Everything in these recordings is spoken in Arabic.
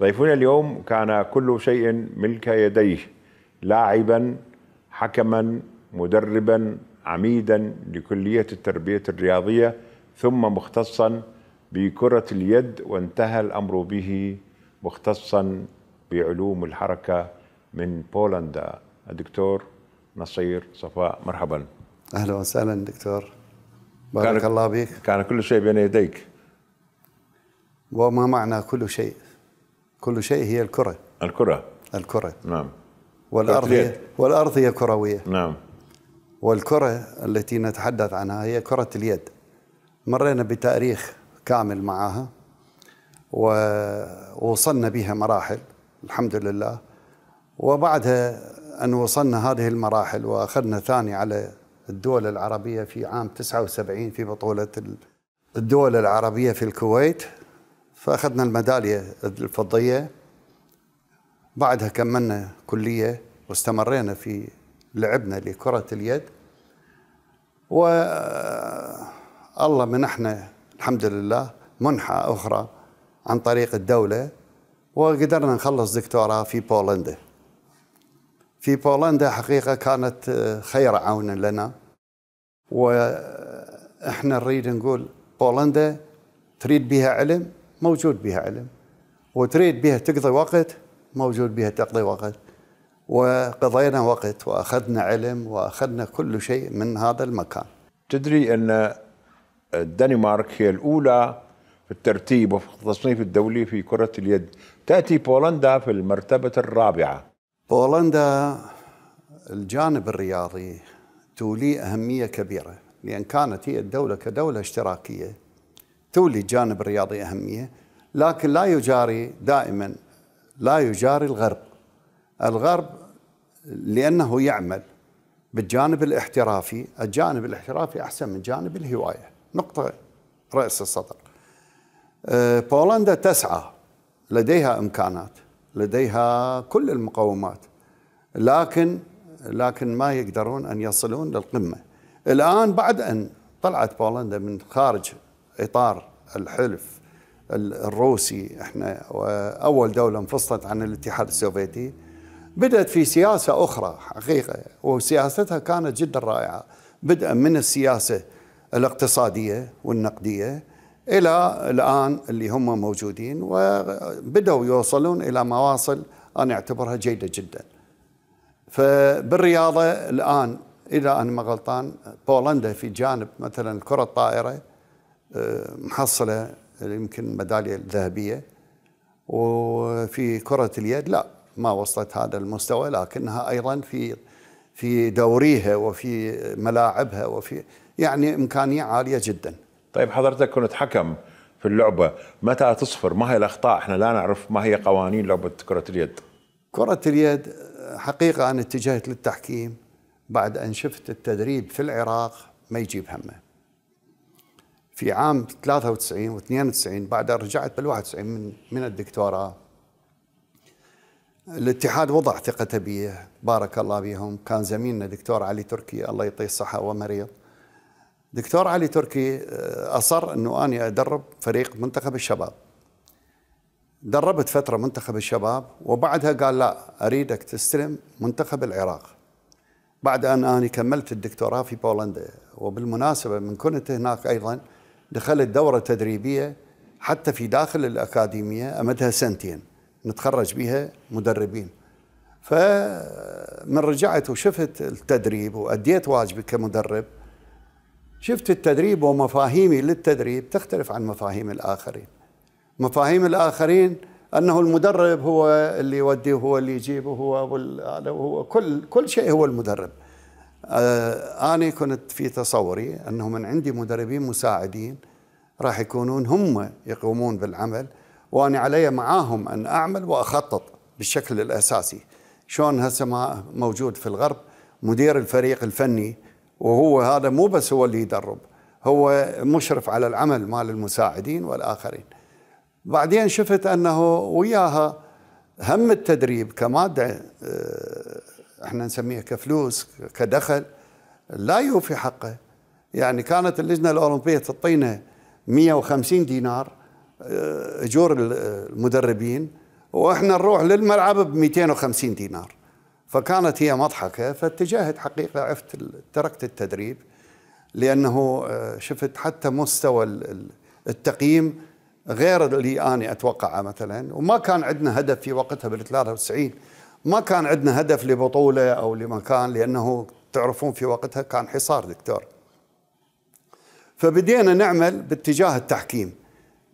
ضيفنا اليوم كان كل شيء ملك يديه لاعبا حكما مدربا عميدا لكليه التربيه الرياضيه ثم مختصا بكره اليد وانتهى الامر به مختصا بعلوم الحركه من بولندا الدكتور نصير صفاء مرحبا اهلا وسهلا دكتور بارك الله بك كان كل شيء بين يديك وما معنى كل شيء كل شيء هي الكرة الكرة الكرة نعم والأرض هي والأرض هي كروية نعم والكرة التي نتحدث عنها هي كرة اليد مرينا بتاريخ كامل معها ووصلنا بها مراحل الحمد لله وبعدها أن وصلنا هذه المراحل وأخذنا ثاني على الدول العربية في عام 79 في بطولة الدول العربية في الكويت فاخذنا الميداليه الفضيه بعدها كملنا كليه واستمرينا في لعبنا لكره اليد و الله منحنا الحمد لله منحه اخرى عن طريق الدوله وقدرنا نخلص دكتوراه في بولندا في بولندا حقيقه كانت آه، خير عون لنا واحنا نريد نقول بولندا تريد بها علم موجود بها علم وتريد بها تقضي وقت موجود بها تقضي وقت وقضينا وقت واخذنا علم واخذنا كل شيء من هذا المكان. تدري ان الدنمارك هي الاولى في الترتيب وفي التصنيف الدولي في كره اليد، تاتي بولندا في المرتبه الرابعه. بولندا الجانب الرياضي تولي اهميه كبيره لان كانت هي الدوله كدوله اشتراكيه تولي الجانب الرياضي أهمية لكن لا يجاري دائما لا يجاري الغرب الغرب لأنه يعمل بالجانب الاحترافي الجانب الاحترافي أحسن من جانب الهواية نقطة رأس السطر أه، بولندا تسعى لديها إمكانات لديها كل المقومات لكن لكن ما يقدرون أن يصلون للقمة الآن بعد أن طلعت بولندا من خارج اطار الحلف الروسي احنا واول دوله انفصلت عن الاتحاد السوفيتي بدات في سياسه اخرى حقيقه وسياستها كانت جدا رائعه بدءا من السياسه الاقتصاديه والنقديه الى الان اللي هم موجودين وبداوا يوصلون الى مواصل انا اعتبرها جيده جدا. فبالرياضه الان اذا انا ما غلطان بولندا في جانب مثلا كره الطائره محصله يمكن ميداليه ذهبيه وفي كره اليد لا ما وصلت هذا المستوى لكنها ايضا في في دوريها وفي ملاعبها وفي يعني امكانيه عاليه جدا. طيب حضرتك كنت حكم في اللعبه، متى تصفر؟ ما هي الاخطاء؟ احنا لا نعرف ما هي قوانين لعبه كره اليد. كره اليد حقيقه انا اتجهت للتحكيم بعد ان شفت التدريب في العراق ما يجيب همه. في عام 93 و92 بعد رجعت بال91 من من الدكتوراه الاتحاد وضع ثقته بي بارك الله بهم كان زميلنا دكتور علي تركي الله يعطيه الصحه ومريض دكتور علي تركي آه، اصر انه اني ادرب فريق منتخب الشباب دربت فتره منتخب الشباب وبعدها قال لا اريدك تستلم منتخب العراق بعد ان انا كملت الدكتوراه في بولندا وبالمناسبه من كنت هناك ايضا دخلت دورة تدريبية حتى في داخل الأكاديمية أمدها سنتين نتخرج بها مدربين فمن رجعت وشفت التدريب وأديت واجبي كمدرب شفت التدريب ومفاهيمي للتدريب تختلف عن مفاهيم الآخرين مفاهيم الآخرين أنه المدرب هو اللي يوديه هو اللي يجيبه هو هذا وهو كل كل شيء هو المدرب آه، أنا كنت في تصوري أنه من عندي مدربين مساعدين راح يكونون هم يقومون بالعمل وأنا علي معاهم أن أعمل وأخطط بالشكل الأساسي شلون هسه ما موجود في الغرب مدير الفريق الفني وهو هذا مو بس هو اللي يدرب هو مشرف على العمل مال المساعدين والآخرين بعدين شفت أنه وياها هم التدريب كمادة آه، احنا نسميها كفلوس كدخل لا يوفي حقه يعني كانت اللجنه الاولمبيه تعطينا 150 دينار آه، اجور المدربين واحنا نروح للملعب ب 250 دينار فكانت هي مضحكه فاتجهت حقيقه عفت تركت التدريب لانه آه، شفت حتى مستوى التقييم غير اللي انا اتوقعه مثلا وما كان عندنا هدف في وقتها بال 93 ما كان عندنا هدف لبطولة أو لمكان لأنه تعرفون في وقتها كان حصار دكتور فبدينا نعمل باتجاه التحكيم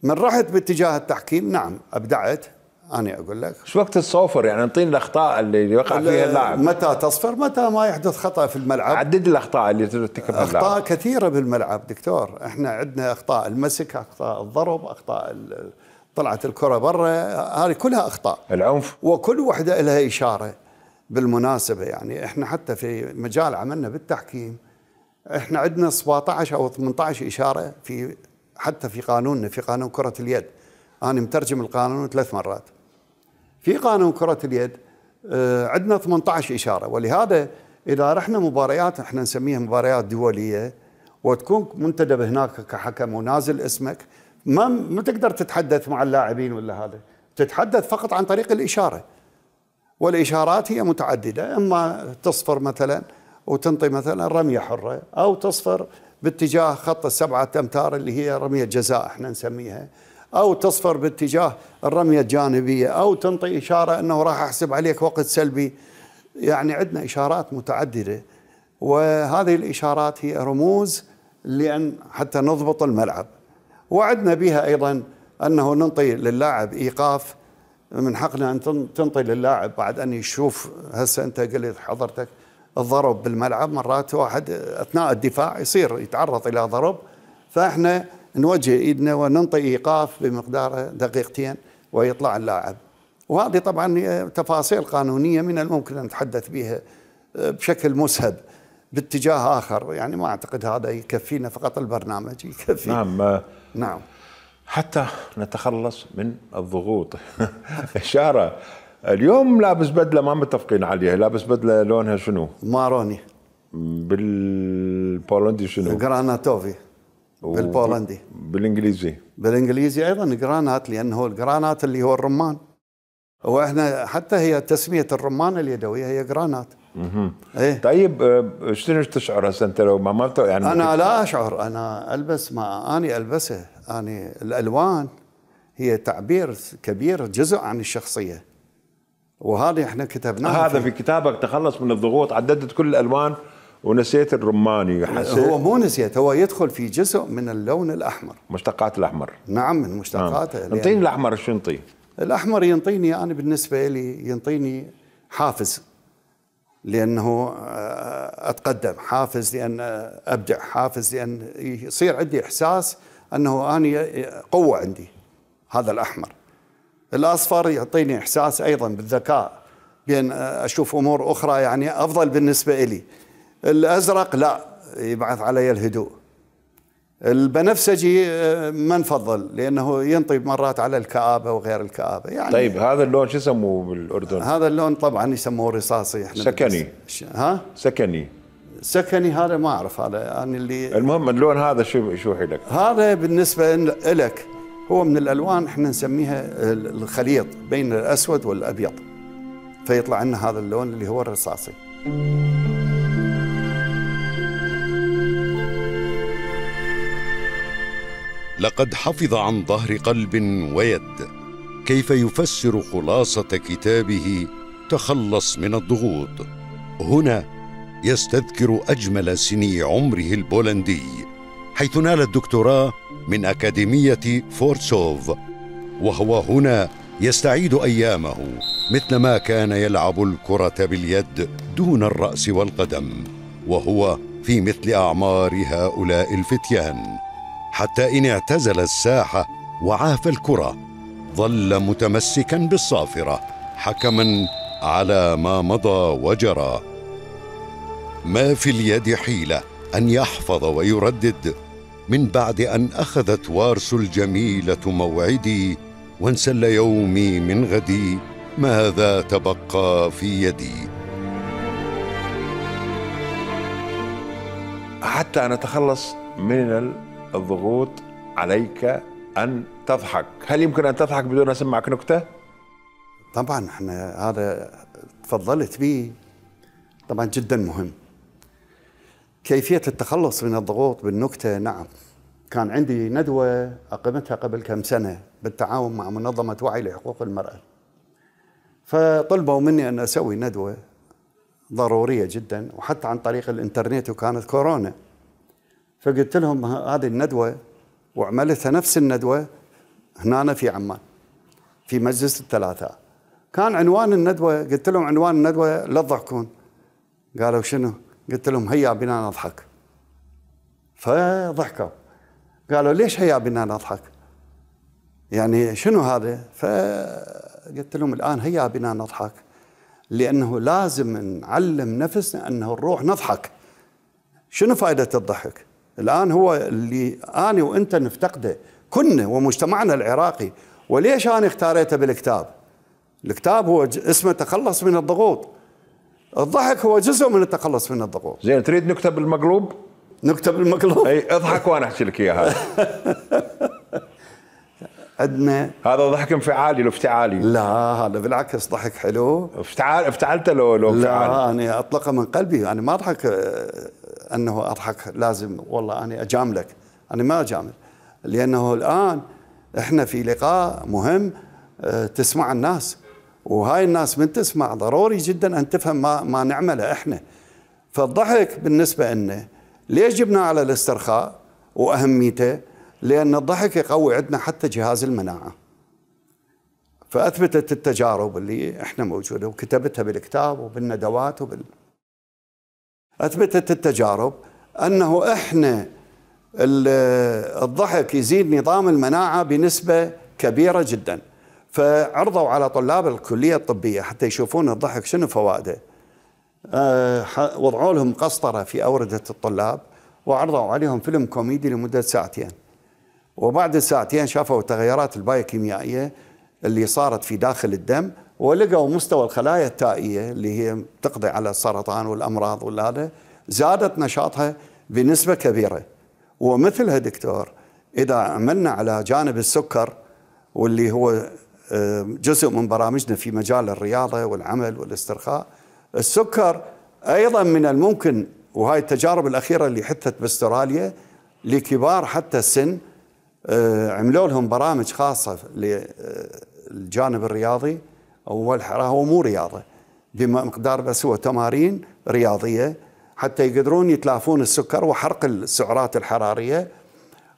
من رحت باتجاه التحكيم نعم أبدعت أنا أقول لك شو وقت الصوفر يعني انطيني الأخطاء اللي وقع فيها اللاعب متى تصفر متى ما يحدث خطأ في الملعب عدد الأخطاء اللي ترتكبها اللاعب أخطاء كثيرة بالملعب دكتور احنا عندنا أخطاء المسك أخطاء الضرب أخطاء ال طلعت الكرة برا هذه كلها أخطاء العنف وكل وحدة لها إشارة بالمناسبة يعني إحنا حتى في مجال عملنا بالتحكيم إحنا عندنا 17 أو 18 إشارة في حتى في قانوننا في قانون كرة اليد أنا مترجم القانون ثلاث مرات في قانون كرة اليد آه، عندنا 18 إشارة ولهذا إذا رحنا مباريات إحنا نسميها مباريات دولية وتكون منتدب هناك كحكم ونازل اسمك ما ما تقدر تتحدث مع اللاعبين ولا هذا تتحدث فقط عن طريق الاشاره والاشارات هي متعدده اما تصفر مثلا وتنطي مثلا رميه حره او تصفر باتجاه خط السبعه امتار اللي هي رميه جزاء احنا نسميها او تصفر باتجاه الرميه الجانبيه او تنطي اشاره انه راح احسب عليك وقت سلبي يعني عندنا اشارات متعدده وهذه الاشارات هي رموز لان حتى نضبط الملعب وعدنا بها أيضا أنه ننطي للاعب إيقاف من حقنا أن تنطي للاعب بعد أن يشوف هسه أنت قلت حضرتك الضرب بالملعب مرات واحد أثناء الدفاع يصير يتعرض إلى ضرب فإحنا نوجه إيدنا وننطي إيقاف بمقدار دقيقتين ويطلع اللاعب وهذه طبعا تفاصيل قانونية من الممكن أن نتحدث بها بشكل مسهب باتجاه آخر يعني ما أعتقد هذا يكفينا فقط البرنامج يكفي نعم نعم حتى نتخلص من الضغوط إشارة اليوم لابس بدله ما متفقين عليها لابس بدله لونها شنو ماروني بالبولندي شنو جراناتوفي بالبولندي بالانجليزي بالانجليزي ايضا جرانات لانه الجرانات اللي هو الرمان واحنا حتى هي تسميه الرمان اليدويه هي جرانات إيه؟ طيب آه، شنو تشعر هسه انت لو ما مرت يعني انا لا اشعر انا البس ما اني البسه اني الالوان هي تعبير كبير جزء عن الشخصيه وهذا احنا كتبناه هذا في كتابك تخلص من الضغوط عددت كل الالوان ونسيت الرماني حسيت هو مو نسيت هو يدخل في جزء من اللون الاحمر مشتقات الاحمر نعم من مشتقاته نعم. انطيني ينطيني الاحمر شو ينطي؟ الاحمر ينطيني انا يعني بالنسبه لي ينطيني حافز لانه آه، اتقدم حافز لان آه، ابدع حافز لان يصير عندي احساس انه انا آه، قوه عندي هذا الاحمر الاصفر يعطيني احساس ايضا بالذكاء بان اشوف امور اخرى يعني افضل بالنسبه لي الازرق لا يبعث علي الهدوء البنفسجي آه، ما نفضل لانه ينطي مرات على الكابه وغير الكابه يعني طيب هذا اللون شو يسموه بالاردن؟ هذا اللون طبعا يسموه رصاصي احنا سكني ش... ها؟ سكني سكني هذا ما اعرف هذا انا يعني اللي المهم اللون هذا شو شو حيلك؟ هذا بالنسبه لك هو من الالوان احنا نسميها الخليط بين الاسود والابيض فيطلع لنا هذا اللون اللي هو الرصاصي. لقد حفظ عن ظهر قلب ويد كيف يفسر خلاصه كتابه تخلص من الضغوط هنا يستذكر اجمل سني عمره البولندي حيث نال الدكتوراه من اكاديميه فورسوف وهو هنا يستعيد ايامه مثلما كان يلعب الكره باليد دون الراس والقدم وهو في مثل اعمار هؤلاء الفتيان حتى إن اعتزل الساحة وعاف الكرة ظل متمسكا بالصافرة حكما على ما مضى وجرى ما في اليد حيلة أن يحفظ ويردد من بعد أن أخذت وارس الجميلة موعدي وانسل يومي من غدي ماذا تبقى في يدي حتى أن أتخلص من الضغوط عليك أن تضحك هل يمكن أن تضحك بدون أسمعك أسمعك نكتة؟ طبعا احنا هذا تفضلت به طبعا جدا مهم كيفية التخلص من الضغوط بالنكتة نعم كان عندي ندوة أقمتها قبل كم سنة بالتعاون مع منظمة وعي لحقوق المرأة فطلبوا مني أن أسوي ندوة ضرورية جدا وحتى عن طريق الإنترنت وكانت كورونا فقلت لهم هذه الندوه وعملتها نفس الندوه هنا في عمان في مجلس الثلاثه كان عنوان الندوه قلت لهم عنوان الندوه لا تضحكون قالوا شنو؟ قلت لهم هيا بنا نضحك فضحكوا قالوا ليش هيا بنا نضحك؟ يعني شنو هذا؟ فقلت لهم الان هيا بنا نضحك لانه لازم نعلم نفسنا انه نروح نضحك شنو فائده الضحك؟ الآن هو اللي أنا وأنت نفتقده كنا ومجتمعنا العراقي وليش أنا اختاريته بالكتاب الكتاب هو اسمه تخلص من الضغوط الضحك هو جزء من التخلص من الضغوط زين تريد نكتب بالمقلوب نكتب بالمقلوب اي اضحك وانا احكي لك اياها عندنا هذا ضحك انفعالي لو افتعالي لا هذا بالعكس ضحك حلو افتعال افتعلته لو لو لا انا اطلقه من قلبي انا ما اضحك آه، انه اضحك لازم والله انا اجاملك انا ما اجامل لانه الان احنا في لقاء مهم آه، تسمع الناس وهاي الناس من تسمع ضروري جدا ان تفهم ما ما نعمله احنا فالضحك بالنسبه لنا ليش جبناه على الاسترخاء واهميته؟ لان الضحك يقوي عندنا حتى جهاز المناعه. فاثبتت التجارب اللي احنا موجوده وكتبتها بالكتاب وبالندوات وبال اثبتت التجارب انه احنا الضحك يزيد نظام المناعه بنسبه كبيره جدا فعرضوا على طلاب الكليه الطبيه حتى يشوفون الضحك شنو فوائده آه، وضعوا لهم قسطره في اورده الطلاب وعرضوا عليهم فيلم كوميدي لمده ساعتين وبعد ساعتين شافوا التغيرات البايوكيميائيه اللي صارت في داخل الدم ولقوا مستوى الخلايا التائيه اللي هي تقضي على السرطان والامراض والهذا زادت نشاطها بنسبه كبيره ومثلها دكتور اذا عملنا على جانب السكر واللي هو آه، جزء من برامجنا في مجال الرياضه والعمل والاسترخاء السكر ايضا من الممكن وهاي التجارب الاخيره اللي حدثت باستراليا لكبار حتى السن آه، عملوا لهم برامج خاصه للجانب آه، الرياضي هو راه هو مو رياضه بمقدار بس هو تمارين رياضيه حتى يقدرون يتلافون السكر وحرق السعرات الحراريه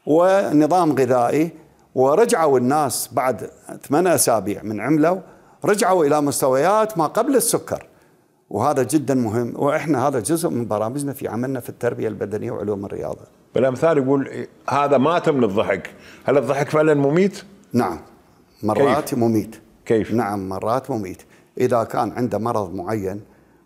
ونظام غذائي ورجعوا الناس بعد ثمان اسابيع من عملوا رجعوا الى مستويات ما قبل السكر وهذا جدا مهم واحنا هذا جزء من برامجنا في عملنا في التربيه البدنيه وعلوم الرياضه. بالامثال يقول هذا مات من الضحك، هل الضحك فعلا مميت؟ نعم مرات كيف؟ مميت. كيف؟ نعم مرات مميت إذا كان عنده مرض معين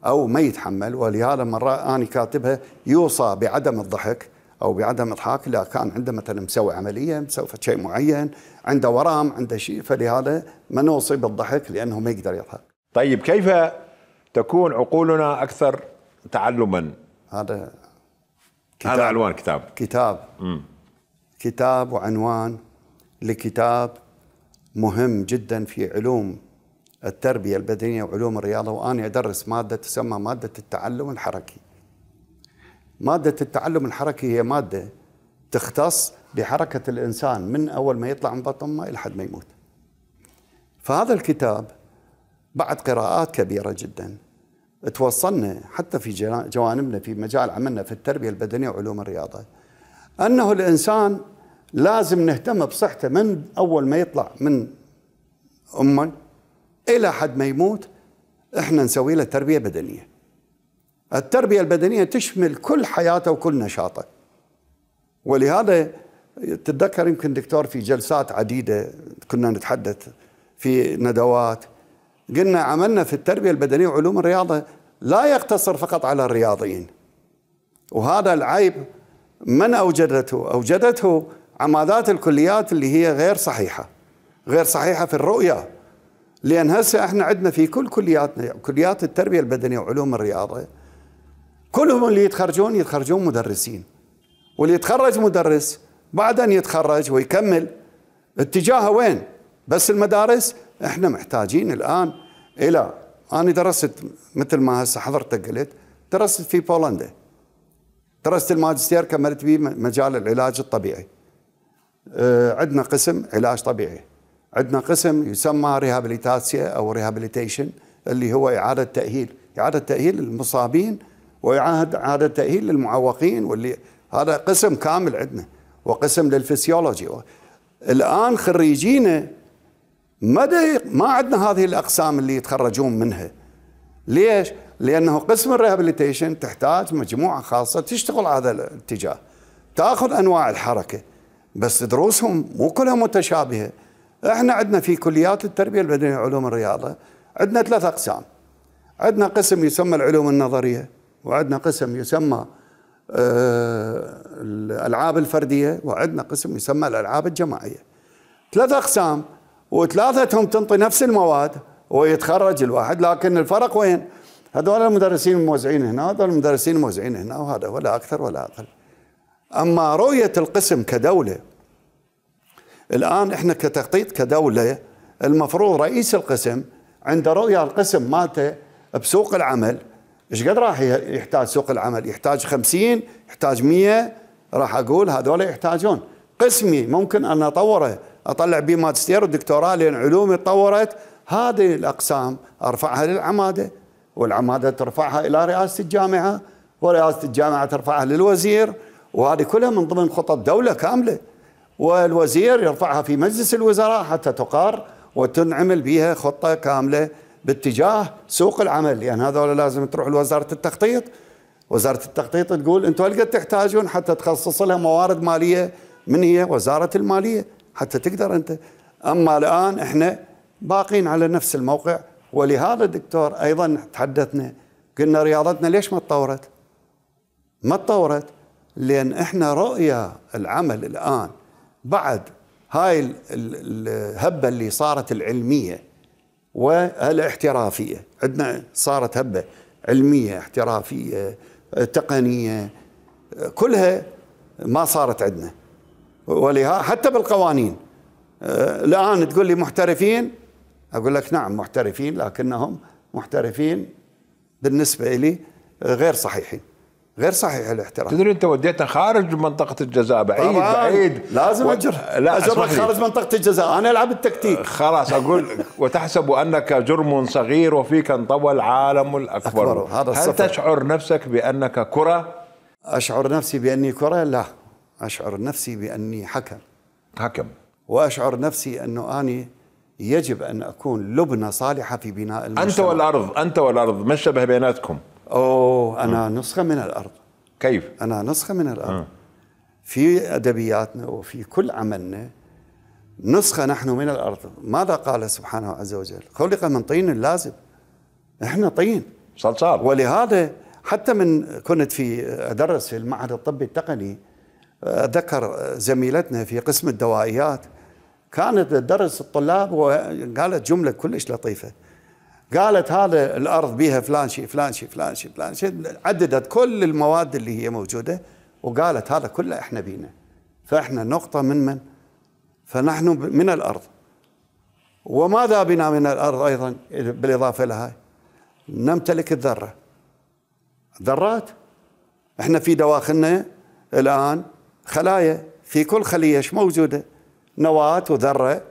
أو ما يتحمل ولهذا مرة أنا كاتبها يوصى بعدم الضحك أو بعدم إضحاك إذا كان عنده مثلا مسوي عملية مسوي شيء معين عنده ورم عنده شيء فلهذا ما نوصي بالضحك لأنه ما يقدر يضحك طيب كيف تكون عقولنا أكثر تعلما هذا كتاب هذا عنوان كتاب كتاب كتاب وعنوان لكتاب مهم جدا في علوم التربية البدنية وعلوم الرياضة وأنا أدرس مادة تسمى مادة التعلم الحركي مادة التعلم الحركي هي مادة تختص بحركة الإنسان من أول ما يطلع من بطن أمه إلى حد ما يموت فهذا الكتاب بعد قراءات كبيرة جدا توصلنا حتى في جوانبنا في مجال عملنا في التربية البدنية وعلوم الرياضة أنه الإنسان لازم نهتم بصحته من اول ما يطلع من امه الى حد ما يموت احنا نسوي له تربيه بدنيه. التربيه البدنيه تشمل كل حياته وكل نشاطه. ولهذا تتذكر يمكن دكتور في جلسات عديده كنا نتحدث في ندوات قلنا عملنا في التربيه البدنيه وعلوم الرياضه لا يقتصر فقط على الرياضيين. وهذا العيب من اوجدته؟ اوجدته عمادات الكليات اللي هي غير صحيحة غير صحيحة في الرؤية لأن هسه احنا عندنا في كل كلياتنا كليات التربية البدنية وعلوم الرياضة كلهم اللي يتخرجون يتخرجون مدرسين واللي يتخرج مدرس بعد أن يتخرج ويكمل اتجاهه وين بس المدارس احنا محتاجين الآن إلى أنا درست مثل ما هسه حضرتك قلت درست في بولندا درست الماجستير كملت به مجال العلاج الطبيعي آه، عندنا قسم علاج طبيعي عندنا قسم يسمى ريهابيليتاسيا او ريهابيليتيشن اللي هو اعاده تاهيل اعاده تاهيل للمصابين واعاده اعاده تاهيل للمعوقين واللي هذا قسم كامل عندنا وقسم للفسيولوجي الان خريجينا ما ما عندنا هذه الاقسام اللي يتخرجون منها ليش؟ لانه قسم الريهابيليتيشن تحتاج مجموعه خاصه تشتغل على هذا الاتجاه تاخذ انواع الحركه بس دروسهم مو كلها متشابهه احنا عندنا في كليات التربيه البدنيه وعلوم الرياضه عندنا ثلاث اقسام عندنا قسم يسمى العلوم النظريه وعندنا قسم يسمى آه، الالعاب الفرديه وعندنا قسم يسمى الالعاب الجماعيه ثلاث اقسام وثلاثتهم تنطي نفس المواد ويتخرج الواحد لكن الفرق وين؟ هذول المدرسين الموزعين هنا هذول المدرسين الموزعين هنا وهذا ولا اكثر ولا اقل أما رؤية القسم كدولة الآن إحنا كتخطيط كدولة المفروض رئيس القسم عنده رؤية القسم مالته بسوق العمل ايش قد راح يحتاج سوق العمل يحتاج خمسين يحتاج مية راح أقول هذول يحتاجون قسمي ممكن أن أطوره أطلع بيه ماجستير ودكتوراه لأن علومي تطورت هذه الأقسام أرفعها للعمادة والعمادة ترفعها إلى رئاسة الجامعة ورئاسة الجامعة ترفعها للوزير وهذه كلها من ضمن خطط دولة كاملة والوزير يرفعها في مجلس الوزراء حتى تقار وتنعمل بها خطة كاملة باتجاه سوق العمل لأن يعني هذول لازم تروح لوزارة التخطيط وزارة التخطيط تقول أنتم قد تحتاجون حتى تخصص لها موارد مالية من هي وزارة المالية حتى تقدر أنت أما الآن إحنا باقين على نفس الموقع ولهذا دكتور أيضا تحدثنا قلنا رياضتنا ليش ما تطورت ما تطورت لأن إحنا رؤية العمل الآن بعد هاي الهبة اللي صارت العلمية والاحترافية عندنا صارت هبة علمية احترافية تقنية كلها ما صارت عندنا ولها حتى بالقوانين الآن تقول لي محترفين أقول لك نعم محترفين لكنهم محترفين بالنسبة لي غير صحيحين غير صحيح الاحتراف تدري انت وديتنا خارج منطقه الجزاء بعيد بعيد لازم اجر و... لا اجرك خارج منطقه الجزاء انا العب التكتيك خلاص اقول وتحسب انك جرم صغير وفيك انطوى العالم الاكبر أكبر. هذا هل الصفر. تشعر نفسك بانك كره؟ اشعر نفسي باني كره؟ لا اشعر نفسي باني حكم حكم واشعر نفسي انه اني يجب ان اكون لبنه صالحه في بناء المجتمع انت والارض انت والارض ما الشبه بيناتكم؟ اوه آه. انا م. نسخه من الارض كيف؟ انا نسخه من الارض م. آه. في ادبياتنا وفي كل عملنا نسخه نحن من الارض، ماذا قال سبحانه عز وجل؟ خلق من طين لازم احنا طين صلصال ولهذا حتى من كنت في ادرس في المعهد الطبي التقني ذكر زميلتنا في قسم الدوائيات كانت تدرس الطلاب وقالت جمله كلش لطيفه قالت هذا الارض بيها فلان شيء فلان شيء فلان شيء فلان شيء عددت كل المواد اللي هي موجوده وقالت هذا كله احنا بينا فاحنا نقطه من من فنحن من الارض وماذا بنا من الارض ايضا بالاضافه لها نمتلك الذره ذرات احنا في دواخلنا الان خلايا في كل خليه ايش موجوده نواه وذره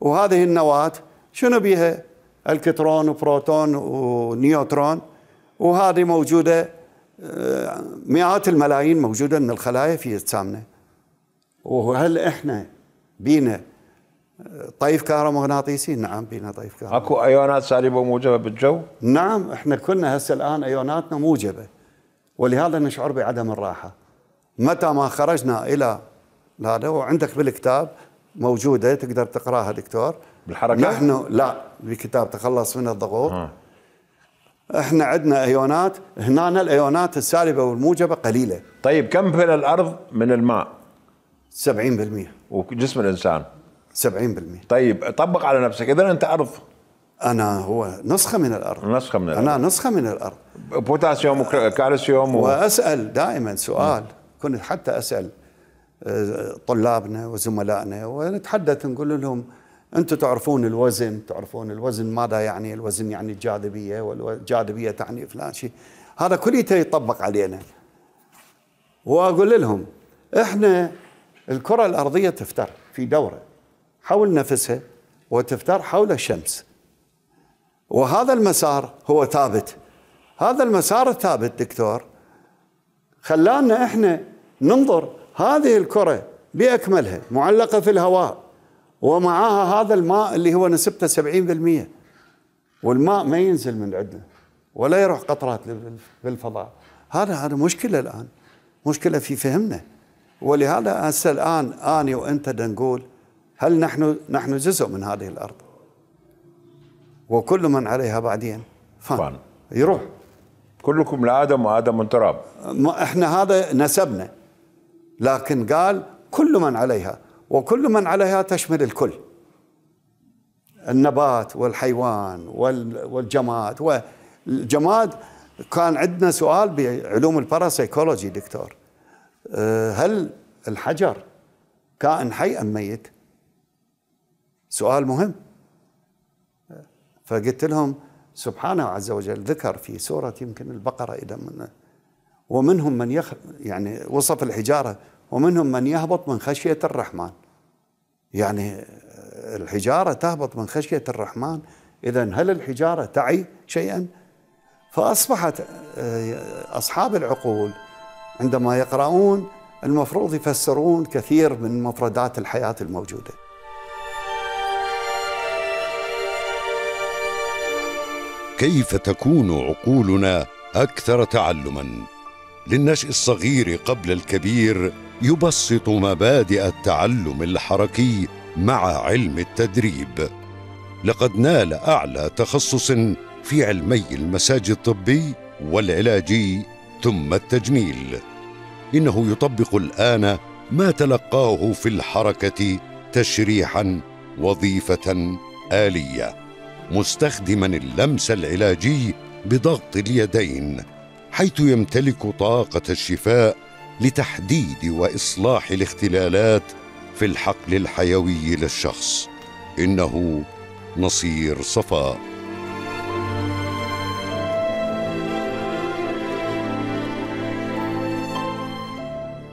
وهذه النواه شنو بيها الكترون وبروتون ونيوترون وهذه موجودة آه، مئات الملايين موجودة من الخلايا في أجسامنا وهل إحنا بينا آه، طيف كهرومغناطيسي نعم بينا طيف كهرومغناطيسي اكو ايونات سالبه موجبه بالجو؟ نعم احنا كلنا هسه الان ايوناتنا موجبه ولهذا نشعر بعدم الراحه متى ما خرجنا الى هذا وعندك بالكتاب موجوده تقدر تقراها دكتور بالحركه نحن لا بكتاب تخلص من الضغوط ها. آه. احنا عندنا ايونات هنا الايونات السالبه والموجبه قليله طيب كم في الارض من الماء 70% وجسم الانسان 70% طيب طبق على نفسك اذا انت ارض انا هو نسخه من الارض نسخه من الارض انا نسخه من الارض بوتاسيوم وكالسيوم و... واسال دائما سؤال م. كنت حتى اسال طلابنا وزملائنا ونتحدث نقول لهم انتم تعرفون الوزن تعرفون الوزن ماذا يعني الوزن يعني الجاذبيه والجاذبيه تعني فلان شيء هذا كليته يطبق علينا واقول لهم احنا الكره الارضيه تفتر في دوره حول نفسها وتفتر حول الشمس وهذا المسار هو ثابت هذا المسار الثابت دكتور خلانا احنا ننظر هذه الكرة بأكملها معلقة في الهواء ومعها هذا الماء اللي هو نسبته 70% والماء ما ينزل من عندنا ولا يروح قطرات للفضاء هذا هذا مشكلة الآن مشكلة في فهمنا ولهذا هسه الآن أنا وأنت نقول هل نحن نحن جزء من هذه الأرض وكل من عليها بعدين فان, فان. يروح كلكم لآدم وآدم من تراب احنا هذا نسبنا لكن قال كل من عليها وكل من عليها تشمل الكل النبات والحيوان والجماد والجماد كان عندنا سؤال بعلوم الباراسيكولوجي دكتور آه، هل الحجر كائن حي ام ميت؟ سؤال مهم فقلت لهم سبحانه عز وجل ذكر في سوره يمكن البقره اذا من ومنهم من يخ يعني وصف الحجارة ومنهم من يهبط من خشية الرحمن يعني الحجارة تهبط من خشية الرحمن إذا هل الحجارة تعي شيئا فأصبحت آه، أصحاب العقول عندما يقرؤون المفروض يفسرون كثير من مفردات الحياة الموجودة كيف تكون عقولنا أكثر تعلماً للنشء الصغير قبل الكبير يبسط مبادئ التعلم الحركي مع علم التدريب لقد نال اعلى تخصص في علمي المساج الطبي والعلاجي ثم التجميل انه يطبق الان ما تلقاه في الحركه تشريحا وظيفه اليه مستخدما اللمس العلاجي بضغط اليدين حيث يمتلك طاقه الشفاء لتحديد واصلاح الاختلالات في الحقل الحيوي للشخص انه نصير صفاء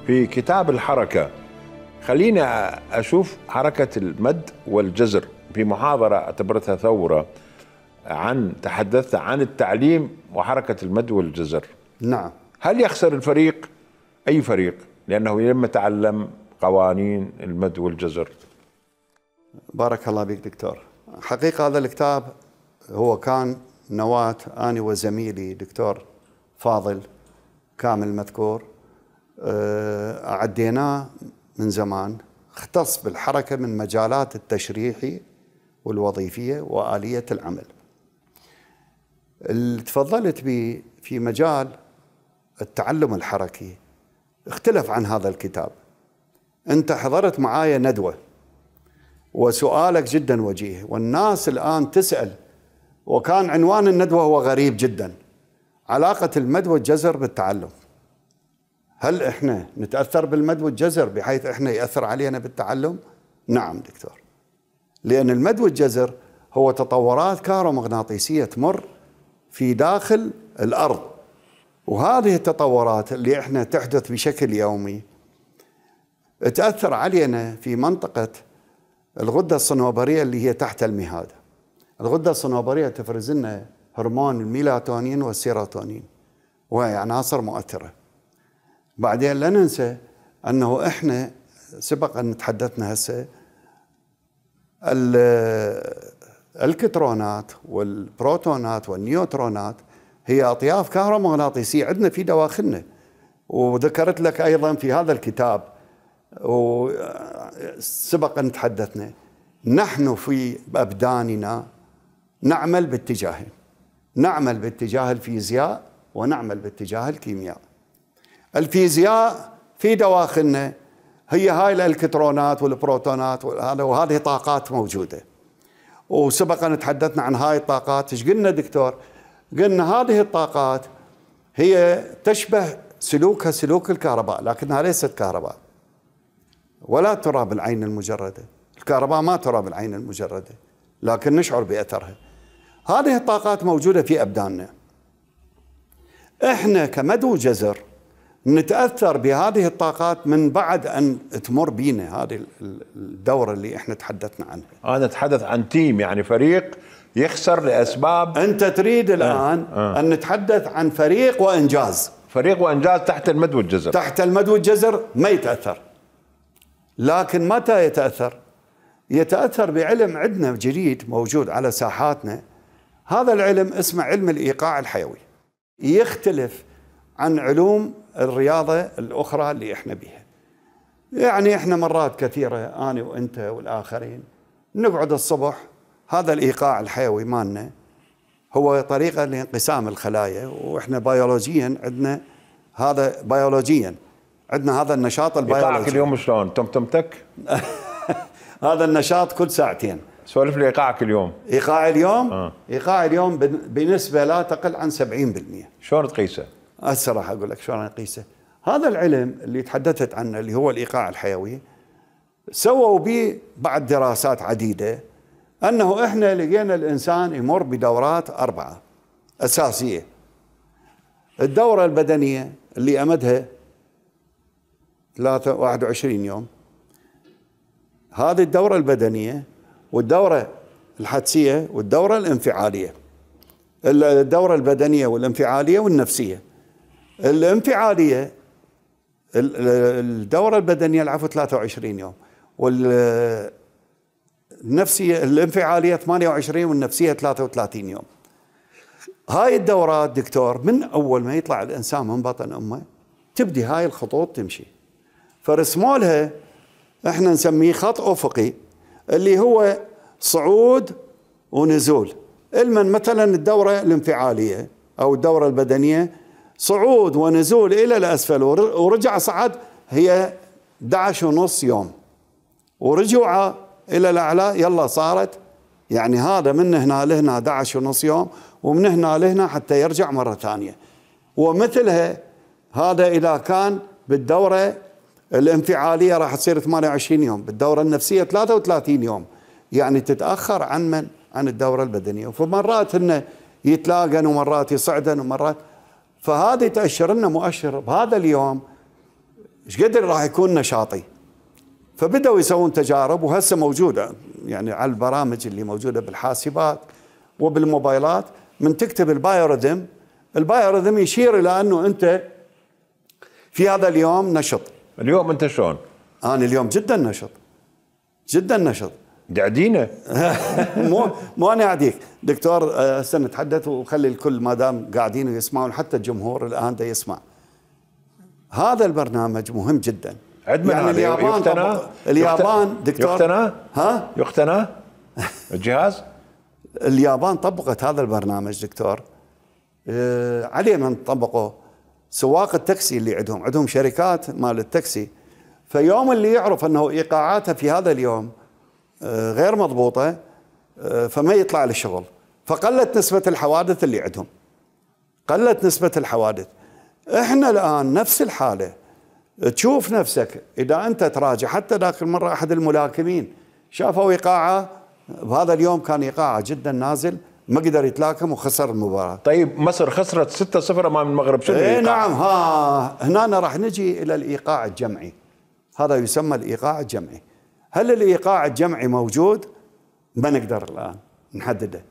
في كتاب الحركه خلينا اشوف حركه المد والجزر في محاضره اعتبرتها ثوره عن تحدثت عن التعليم وحركة المد والجزر نعم هل يخسر الفريق أي فريق لأنه لم يتعلم قوانين المد والجزر بارك الله بك دكتور حقيقة هذا الكتاب هو كان نواة أنا وزميلي دكتور فاضل كامل مذكور آه، عديناه من زمان اختص بالحركة من مجالات التشريحي والوظيفية وآلية العمل اللي تفضلت به في مجال التعلم الحركي اختلف عن هذا الكتاب انت حضرت معايا ندوه وسؤالك جدا وجيه والناس الان تسال وكان عنوان الندوه هو غريب جدا علاقه المد والجزر بالتعلم هل احنا نتاثر بالمد والجزر بحيث احنا ياثر علينا بالتعلم؟ نعم دكتور لان المد والجزر هو تطورات كهرومغناطيسيه تمر في داخل الارض وهذه التطورات اللي احنا تحدث بشكل يومي تاثر علينا في منطقه الغده الصنوبريه اللي هي تحت المهاده. الغده الصنوبريه تفرز لنا هرمون الميلاتونين والسيروتونين وهي عناصر مؤثره. بعدين لا ننسى انه احنا سبق ان تحدثنا هسه الكترونات والبروتونات والنيوترونات هي أطياف كهرومغناطيسية عندنا في دواخلنا وذكرت لك أيضا في هذا الكتاب وسبق أن تحدثنا نحن في أبداننا نعمل باتجاهين نعمل باتجاه الفيزياء ونعمل باتجاه الكيمياء الفيزياء في دواخلنا هي هاي الالكترونات والبروتونات وهذه طاقات موجوده وسبق ان تحدثنا عن هاي الطاقات ايش قلنا دكتور قلنا هذه الطاقات هي تشبه سلوكها سلوك الكهرباء لكنها ليست كهرباء ولا ترى بالعين المجرده الكهرباء ما ترى بالعين المجرده لكن نشعر باثرها هذه الطاقات موجوده في ابداننا احنا كمد وجزر نتاثر بهذه الطاقات من بعد ان تمر بينا هذه الدوره اللي احنا تحدثنا عنها. انا اتحدث عن تيم يعني فريق يخسر لاسباب انت تريد آه، الان آه. آه. ان نتحدث عن فريق وانجاز. فريق وانجاز تحت المد والجزر. تحت المد والجزر ما يتاثر. لكن متى يتاثر؟ يتاثر بعلم عندنا جديد موجود على ساحاتنا. هذا العلم اسمه علم الايقاع الحيوي. يختلف عن علوم الرياضة الأخرى اللي إحنا بيها يعني إحنا مرات كثيرة أنا وأنت والآخرين نقعد الصبح هذا الإيقاع الحيوي مالنا هو طريقة لانقسام الخلايا وإحنا بيولوجيا عندنا هذا بيولوجيا عندنا هذا النشاط البيولوجي إيقاعك اليوم شلون؟ تمتمتك؟ هذا النشاط كل ساعتين سولف لي ايقاعك اليوم ايقاع اليوم آه. ايقاع اليوم بنسبه لا تقل عن 70% شلون تقيسه هسه راح اقول لك شلون نقيسه هذا العلم اللي تحدثت عنه اللي هو الايقاع الحيوي سووا به بعد دراسات عديده انه احنا لقينا الانسان يمر بدورات اربعه اساسيه الدوره البدنيه اللي امدها 21 يوم هذه الدوره البدنيه والدوره الحدسيه والدوره الانفعاليه الدوره البدنيه والانفعاليه والنفسيه الانفعاليه الدوره البدنيه العفو 23 يوم والنفسيه الانفعاليه 28 والنفسيه 33 يوم هاي الدورات دكتور من اول ما يطلع الانسان من بطن امه تبدي هاي الخطوط تمشي فرسموا لها احنا نسميه خط افقي اللي هو صعود ونزول المن مثلا الدوره الانفعاليه او الدوره البدنيه صعود ونزول إلى الأسفل ورجع صعد هي 11 ونص يوم ورجوع إلى الأعلى يلا صارت يعني هذا من هنا لهنا 11 ونص يوم ومن هنا لهنا حتى يرجع مرة ثانية ومثلها هذا إذا كان بالدورة الانفعالية راح تصير 28 يوم بالدورة النفسية 33 يوم يعني تتأخر عن من؟ عن الدورة البدنية فمرات انه يتلاقن ومرات يصعدن ومرات فهذا تأشر لنا مؤشر بهذا اليوم ايش قدر راح يكون نشاطي فبدأوا يسوون تجارب وهسه موجودة يعني على البرامج اللي موجودة بالحاسبات وبالموبايلات من تكتب البايوريدم البايوريدم يشير إلى أنه أنت في هذا اليوم نشط اليوم أنت شلون؟ أنا اليوم جدا نشط جدا نشط دعدينا مو مو انا اعديك دكتور آه، هسه نتحدث وخلي الكل ما دام قاعدين ويسمعون حتى الجمهور الان ده يسمع هذا البرنامج مهم جدا عندنا يعني اليابان يختنى اليابان دكتور يختنى ها يختنى الجهاز اليابان طبقت هذا البرنامج دكتور آه عليه من طبقه سواق التاكسي اللي عندهم عندهم شركات مال التاكسي فيوم اللي يعرف انه ايقاعاته في هذا اليوم آه، غير مضبوطه آه، فما يطلع للشغل فقلت نسبه الحوادث اللي عندهم قلت نسبه الحوادث احنا الان نفس الحاله تشوف نفسك اذا انت تراجع حتى ذاك المره احد الملاكمين شافوا ايقاعه بهذا اليوم كان ايقاعه جدا نازل ما قدر يتلاكم وخسر المباراه. طيب مصر خسرت 6-0 امام المغرب شنو اي نعم ها هنا راح نجي الى الايقاع الجمعي. هذا يسمى الايقاع الجمعي. هل الايقاع الجمعي موجود؟ ما نقدر الان نحدده.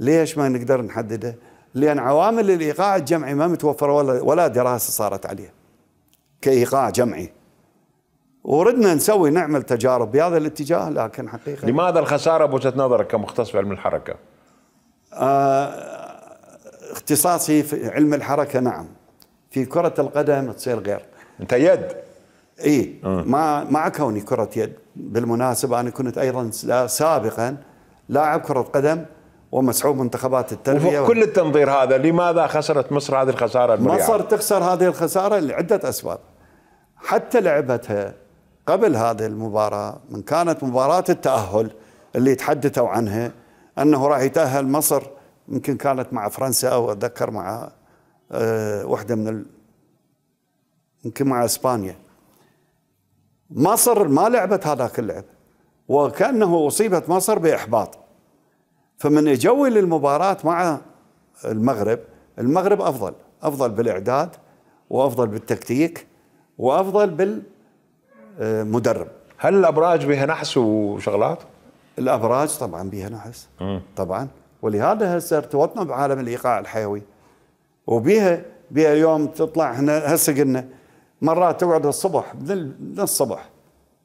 ليش ما نقدر نحدده؟ لان عوامل الايقاع الجمعي ما متوفره ولا ولا دراسه صارت عليها. كايقاع جمعي. وردنا نسوي نعمل تجارب بهذا الاتجاه لكن حقيقه لماذا الخساره بوجهه نظرك كمختص في علم الحركه؟ آه اختصاصي في علم الحركه نعم. في كره القدم تصير غير. انت يد اي آه. ما مع كوني كره يد بالمناسبة أنا كنت أيضا سابقا لاعب كرة قدم ومسحوب منتخبات التنمية كل التنظير هذا لماذا خسرت مصر هذه الخسارة المريعة؟ مصر تخسر هذه الخسارة لعدة أسباب حتى لعبتها قبل هذه المباراة من كانت مباراة التأهل اللي تحدثوا عنها أنه راح يتأهل مصر يمكن كانت مع فرنسا أو أتذكر مع آه، واحدة من ال... يمكن مع إسبانيا مصر ما لعبت هذاك اللعب وكانه اصيبت مصر باحباط فمن يجوي للمباراه مع المغرب المغرب افضل افضل بالاعداد وافضل بالتكتيك وافضل بالمدرب هل الابراج بها نحس وشغلات؟ الابراج طبعا بها نحس طبعا ولهذا هسه ارتبطنا بعالم الايقاع الحيوي وبها بها يوم تطلع هنا هسه قلنا مرات تقعد الصبح من الصبح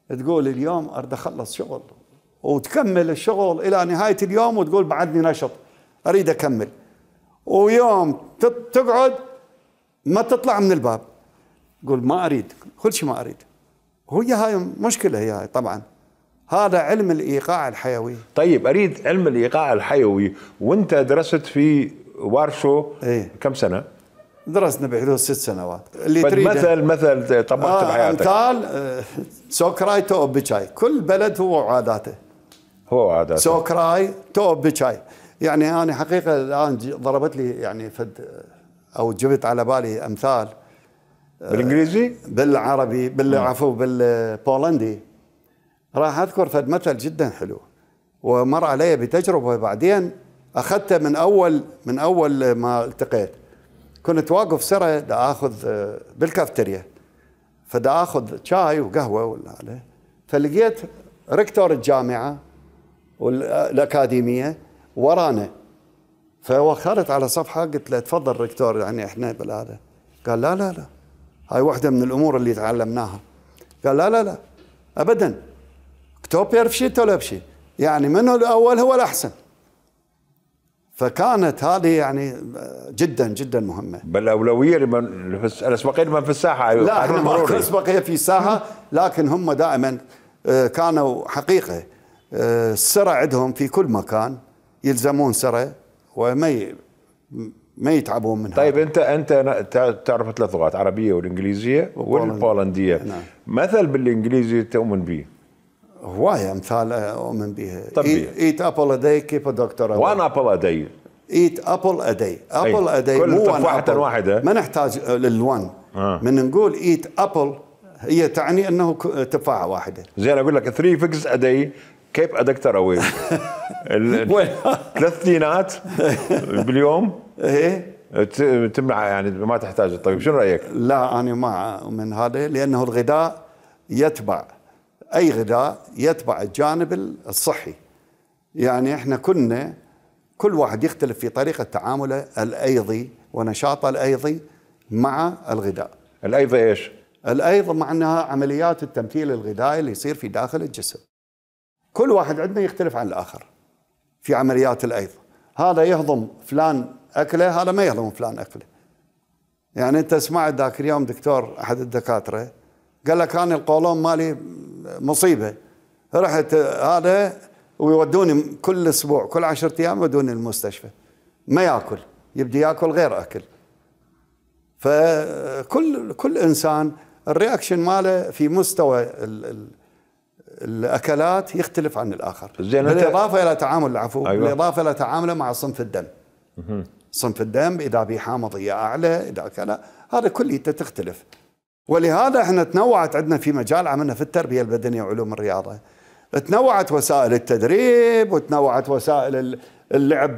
تقول اليوم اريد اخلص شغل وتكمل الشغل الى نهايه اليوم وتقول بعدني نشط اريد اكمل ويوم تقعد ما تطلع من الباب تقول ما اريد كل شيء ما اريد هي هاي مشكله هي هاي طبعا هذا علم الايقاع الحيوي طيب اريد علم الايقاع الحيوي وانت درست في وارشو ايه؟ كم سنه؟ درسنا بحدود ست سنوات اللي طيب، تريد مثل مثل طبقت آه بحياتك قال سوكراي تو بشاي كل بلد هو عاداته هو عاداته سوكراي تو بشاي يعني انا حقيقه الان ضربت لي يعني فد او جبت على بالي امثال بالانجليزي؟ آه، بالعربي بالعفو آه. بالبولندي راح اذكر فد مثل جدا حلو ومر علي بتجربه بعدين اخذته من اول من اول ما التقيت كنت واقف سرعة دا اخذ آه، بالكافتيريا فدا اخذ شاي وقهوه ولا عليه فلقيت ركتور الجامعه والاكاديميه ورانا فوخرت على صفحه قلت له تفضل ركتور يعني احنا بالهذا قال لا لا لا هاي واحده من الامور اللي تعلمناها قال لا لا لا ابدا كتوب يعرف شيء ولا يعني منه الاول هو الاحسن فكانت هذه يعني جدا جدا مهمه بل الاولويه لمن الاسبقيه لمن في الساحه أيوة، لا احنا ما الاسبقيه في الساحه لكن هم دائما آه، كانوا حقيقه آه، السره عندهم في كل مكان يلزمون سره وما ما يتعبون منها طيب انت انت تعرف ثلاث لغات عربيه والانجليزيه والبولنديه نعم. مثل بالانجليزي تؤمن به هواية أمثال يعني آه، أؤمن بها طبيعي إيت أبل أداي كيف دكتور وان أبل أداي إيت أبل أداي أبل أداي كل مو واحدة واحدة ما نحتاج للوان آه. من نقول إيت أبل هي تعني أنه تفاحة واحدة زين أقول لك 3 فيكس أداي كيف أدكتر أوي ثلاث دينات باليوم إيه تمنع يعني ما تحتاج الطبيب شنو رايك؟ لا انا ما من هذا لانه الغذاء يتبع اي غذاء يتبع الجانب الصحي يعني احنا كنا كل واحد يختلف في طريقه تعامله الايضي ونشاطه الايضي مع الغذاء الايض ايش الايض معناها عمليات التمثيل الغذائي اللي يصير في داخل الجسم كل واحد عندنا يختلف عن الاخر في عمليات الايض هذا يهضم فلان اكله هذا ما يهضم فلان اكله يعني انت سمعت ذاك اليوم دكتور احد الدكاتره قال لك انا القولون مالي مصيبه رحت هذا ويودوني كل اسبوع كل 10 ايام يودوني المستشفى ما ياكل يبدي ياكل غير اكل فكل كل انسان الرياكشن ماله في مستوى الـ الـ الاكلات يختلف عن الاخر زين بالاضافه الى تعامل العفو أيوة. بالاضافه الى تعامله مع صنف الدم صنف الدم اذا به حامضيه اعلى اذا كذا هذا كليته تختلف ولهذا احنا تنوعت عندنا في مجال عملنا في التربيه البدنيه وعلوم الرياضه تنوعت وسائل التدريب وتنوعت وسائل اللعب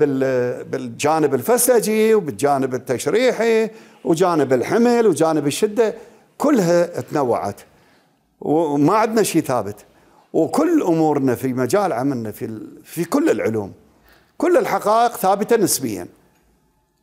بالجانب الفسجي وبالجانب التشريحي وجانب الحمل وجانب الشده كلها تنوعت وما عندنا شيء ثابت وكل امورنا في مجال عملنا في في كل العلوم كل الحقائق ثابته نسبيا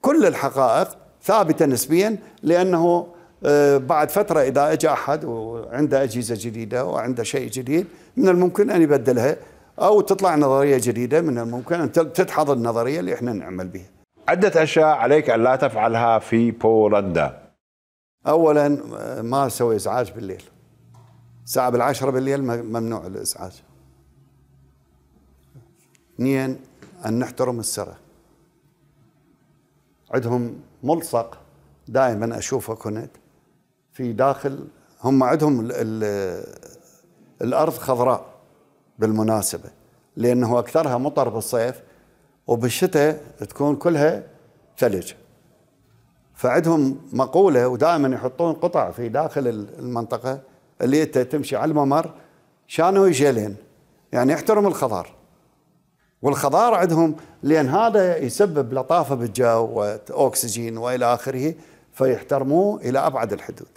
كل الحقائق ثابته نسبيا لانه آه، بعد فترة إذا أجى أحد وعنده أجهزة جديدة وعنده شيء جديد من الممكن أن يبدلها أو تطلع نظرية جديدة من الممكن أن تدحض النظرية اللي إحنا نعمل بها عدة أشياء عليك أن لا تفعلها في بولندا أولا آه، ما أسوي إزعاج بالليل الساعة بالعشرة بالليل ممنوع الإزعاج اثنين أن نحترم السرة عندهم ملصق دائما أشوفه كنت في داخل هم عندهم الارض خضراء بالمناسبه لانه اكثرها مطر بالصيف وبالشتاء تكون كلها ثلج فعندهم مقوله ودائما يحطون قطع في داخل المنطقه اللي انت تمشي على الممر شانوا يجلين يعني يحترم الخضار والخضار عندهم لان هذا يسبب لطافه بالجو واكسجين والى اخره فيحترموه الى ابعد الحدود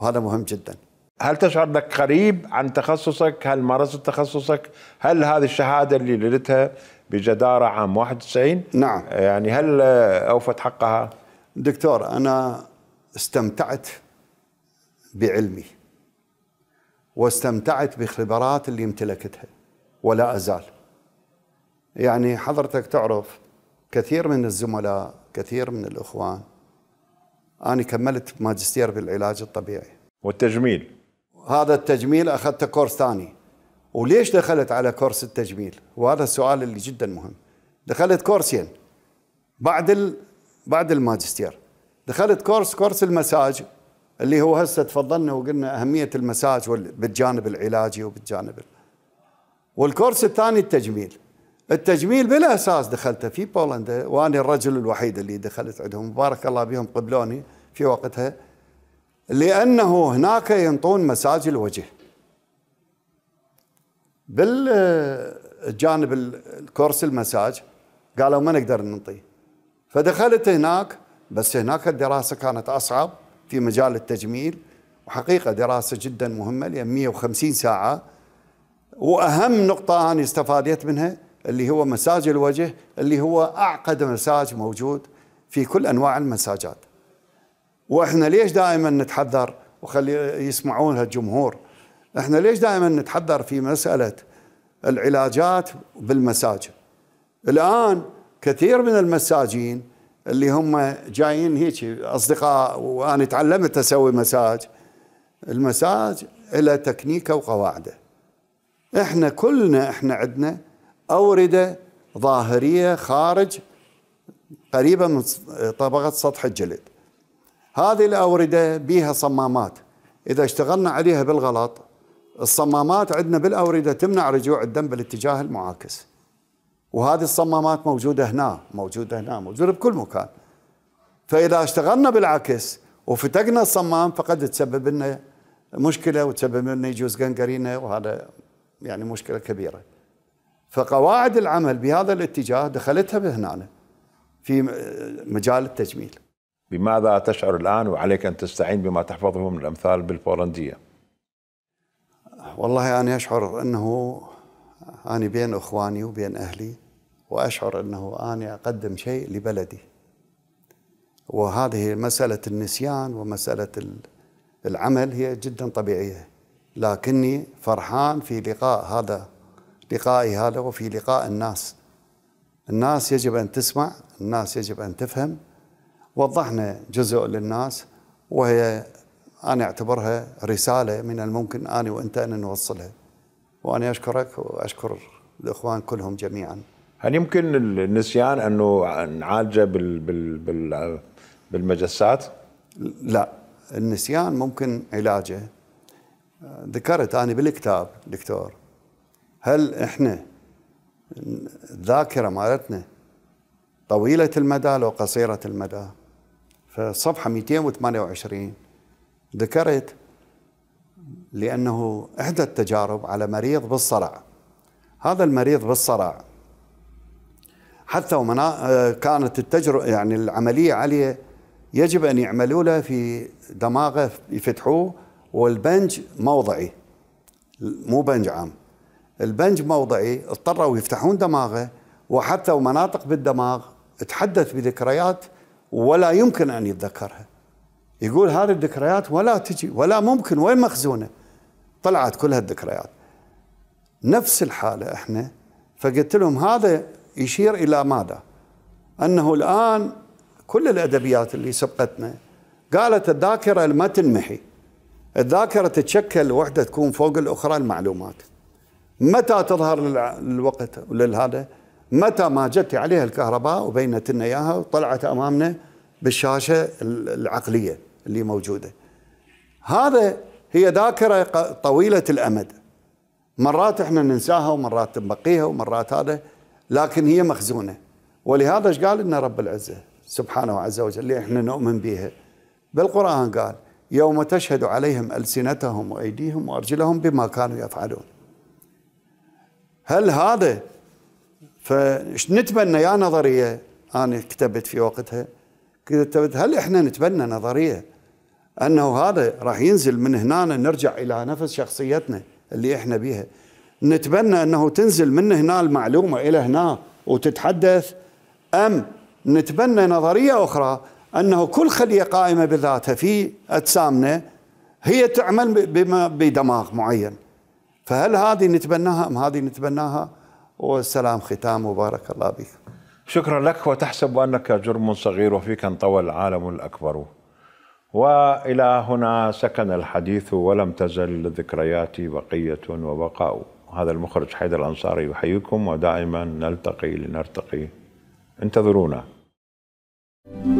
وهذا مهم جدا هل تشعر انك قريب عن تخصصك؟ هل مارست تخصصك؟ هل هذه الشهاده اللي لدتها بجداره عام 91 نعم آه، يعني هل اوفت حقها؟ دكتور انا استمتعت بعلمي واستمتعت بخبرات اللي امتلكتها ولا ازال يعني حضرتك تعرف كثير من الزملاء كثير من الاخوان أنا كملت ماجستير بالعلاج الطبيعي والتجميل هذا التجميل أخذته كورس ثاني وليش دخلت على كورس التجميل وهذا السؤال اللي جدا مهم دخلت كورسين بعد ال... بعد الماجستير دخلت كورس كورس المساج اللي هو هسه تفضلنا وقلنا أهمية المساج وال... بالجانب العلاجي وبالجانب ال... والكورس الثاني التجميل التجميل بلا اساس دخلته في بولندا وانا الرجل الوحيد اللي دخلت عندهم بارك الله بهم قبلوني في وقتها لانه هناك ينطون مساج الوجه بالجانب الكورس المساج قالوا ما نقدر ننطي فدخلت هناك بس هناك الدراسه كانت اصعب في مجال التجميل وحقيقه دراسه جدا مهمه لان 150 ساعه واهم نقطه انا استفادت منها اللي هو مساج الوجه اللي هو اعقد مساج موجود في كل انواع المساجات واحنا ليش دائما نتحذر وخلي يسمعونها الجمهور احنا ليش دائما نتحذر في مساله العلاجات بالمساج الان كثير من المساجين اللي هم جايين هيك اصدقاء وانا تعلمت اسوي مساج المساج إلى تكنيكه وقواعده احنا كلنا احنا عندنا أوردة ظاهرية خارج قريبة من طبقة سطح الجلد هذه الأوردة بيها صمامات إذا اشتغلنا عليها بالغلط الصمامات عندنا بالأوردة تمنع رجوع الدم بالاتجاه المعاكس وهذه الصمامات موجودة هنا موجودة هنا موجودة بكل مكان فإذا اشتغلنا بالعكس وفتقنا الصمام فقد تسبب لنا مشكلة وتسبب لنا يجوز قنقرينة وهذا يعني مشكلة كبيرة فقواعد العمل بهذا الاتجاه دخلتها بهنا في مجال التجميل بماذا تشعر الآن وعليك أن تستعين بما تحفظه من الأمثال بالبولندية والله أنا يعني أشعر أنه أنا بين إخواني وبين أهلي وأشعر أنه أنا أقدم شيء لبلدي وهذه مسألة النسيان ومسألة العمل هي جدا طبيعية لكني فرحان في لقاء هذا لقائي هذا وفي لقاء الناس الناس يجب أن تسمع الناس يجب أن تفهم وضحنا جزء للناس وهي أنا أعتبرها رسالة من الممكن أنا وأنت أن نوصلها وأنا أشكرك وأشكر الإخوان كلهم جميعا هل يمكن النسيان أنه نعالجه بال بال بال بالمجسات؟ لا النسيان ممكن علاجه ذكرت أنا بالكتاب دكتور هل احنا الذاكره مالتنا طويله المدى لو قصيره المدى فصفحه 228 ذكرت لانه احدى التجارب على مريض بالصرع هذا المريض بالصرع حتى ومنا كانت التجربه يعني العمليه عليه يجب ان يعملوا له في دماغه يفتحوه والبنج موضعي مو بنج عام البنج موضعي اضطروا يفتحون دماغه وحتى مناطق بالدماغ تحدث بذكريات ولا يمكن ان يتذكرها يقول هذه الذكريات ولا تجي ولا ممكن وين مخزونه طلعت كل هالذكريات نفس الحاله احنا فقلت لهم هذا يشير الى ماذا؟ انه الان كل الادبيات اللي سبقتنا قالت الذاكره ما تنمحي الذاكره تتشكل وحده تكون فوق الاخرى المعلومات متى تظهر للوقت للهذا متى ما جت عليها الكهرباء وبينت لنا اياها وطلعت امامنا بالشاشه العقليه اللي موجوده هذا هي ذاكره طويله الامد مرات احنا ننساها ومرات نبقيها ومرات هذا لكن هي مخزونه ولهذا ايش قال لنا رب العزه سبحانه عز وجل اللي احنا نؤمن بها بالقران قال يوم تشهد عليهم السنتهم وايديهم وارجلهم بما كانوا يفعلون هل هذا نتبنى يا نظريه انا كتبت في وقتها كتبت هل احنا نتبنى نظريه انه هذا راح ينزل من هنا نرجع الى نفس شخصيتنا اللي احنا بيها نتبنى انه تنزل من هنا المعلومه الى هنا وتتحدث ام نتبنى نظريه اخرى انه كل خليه قائمه بذاتها في اجسامنا هي تعمل بما بدماغ معين فهل هذه نتبناها ام هذه نتبناها والسلام ختام وبارك الله بك شكرا لك وتحسب انك جرم صغير وفيك انطوى العالم الاكبر والى هنا سكن الحديث ولم تزل الذكريات بقيه وبقاء هذا المخرج حيدر الانصاري يحييكم ودائما نلتقي لنرتقي انتظرونا thank you